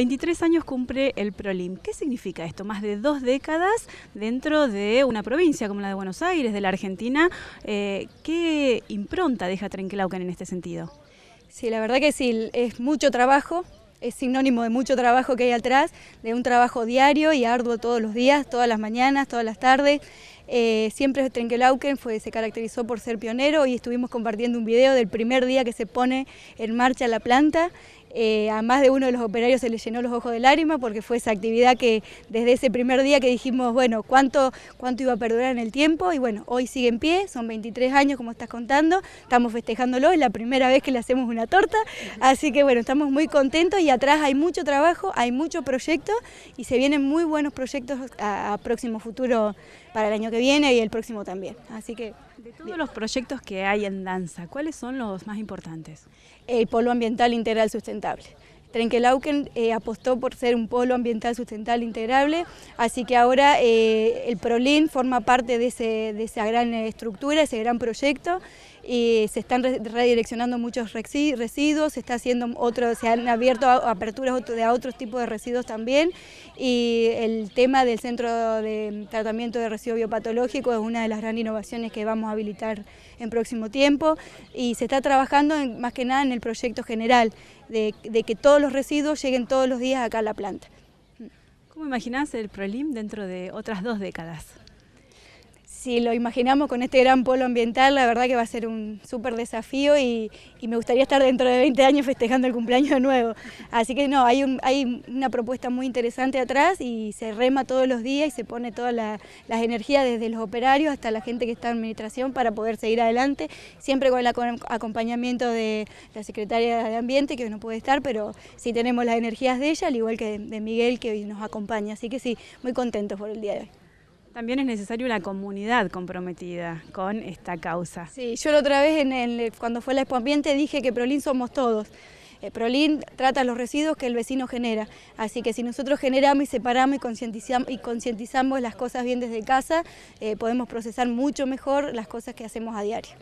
23 años cumple el PROLIM. ¿Qué significa esto? Más de dos décadas dentro de una provincia como la de Buenos Aires, de la Argentina. Eh, ¿Qué impronta deja Trenquelauken en este sentido? Sí, la verdad que sí, es mucho trabajo, es sinónimo de mucho trabajo que hay atrás, de un trabajo diario y arduo todos los días, todas las mañanas, todas las tardes. Eh, siempre Trenkelauken fue, se caracterizó por ser pionero y estuvimos compartiendo un video del primer día que se pone en marcha la planta eh, a más de uno de los operarios se les llenó los ojos de lágrima porque fue esa actividad que desde ese primer día que dijimos, bueno, cuánto, cuánto iba a perdurar en el tiempo y bueno, hoy sigue en pie, son 23 años como estás contando, estamos festejándolo, es la primera vez que le hacemos una torta, así que bueno, estamos muy contentos y atrás hay mucho trabajo, hay mucho proyecto y se vienen muy buenos proyectos a, a próximo futuro para el año que viene y el próximo también, así que de todos los proyectos que hay en danza, ¿cuáles son los más importantes? El Polo Ambiental Integral Sustentable. Trenkelauken eh, apostó por ser un polo ambiental sustentable integrable, así que ahora eh, el ProLIN forma parte de, ese, de, esa gran estructura, ese gran proyecto, y se están redireccionando muchos residuos, se, está haciendo otro, se han abierto aperturas de a otros tipos de residuos también, y el tema del centro de tratamiento de residuos biopatológicos es una de las grandes innovaciones que vamos a habilitar en próximo tiempo, y se está trabajando más que nada en el proyecto general, de, de que todos los residuos lleguen todos los días acá a la planta. ¿Cómo imaginás el Prolim dentro de otras dos décadas? si lo imaginamos con este gran polo ambiental, la verdad que va a ser un súper desafío y, me gustaría estar dentro de 20 años festejando el cumpleaños de nuevo. Así que no, hay, un, hay una propuesta muy interesante atrás y se rema todos los días y se pone todas la, las energías desde los operarios hasta la gente que está en administración para poder seguir adelante, siempre con el acompañamiento de la Secretaria de Ambiente, que hoy no puede estar, pero sí tenemos las energías de ella, al igual que de, de Miguel, que hoy nos acompaña. Así que sí, muy contentos por el día de hoy. También es necesaria una comunidad comprometida con esta causa. Sí, yo la otra vez en cuando fue la Expo Ambiente dije que Prolin somos todos. Eh, Prolin trata los residuos que el vecino genera, así que si nosotros generamos y separamos y concientizamos, y las cosas bien desde casa, eh, podemos procesar mucho mejor las cosas que hacemos a diario.